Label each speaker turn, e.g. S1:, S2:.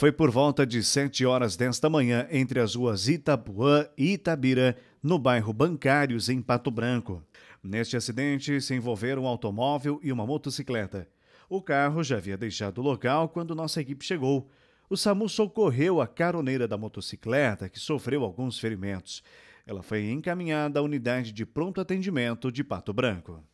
S1: Foi por volta de 7 horas desta manhã, entre as ruas Itapuã e Itabira, no bairro Bancários, em Pato Branco. Neste acidente se envolveram um automóvel e uma motocicleta. O carro já havia deixado o local quando nossa equipe chegou. O SAMU socorreu a caroneira da motocicleta, que sofreu alguns ferimentos. Ela foi encaminhada à unidade de pronto atendimento de Pato Branco.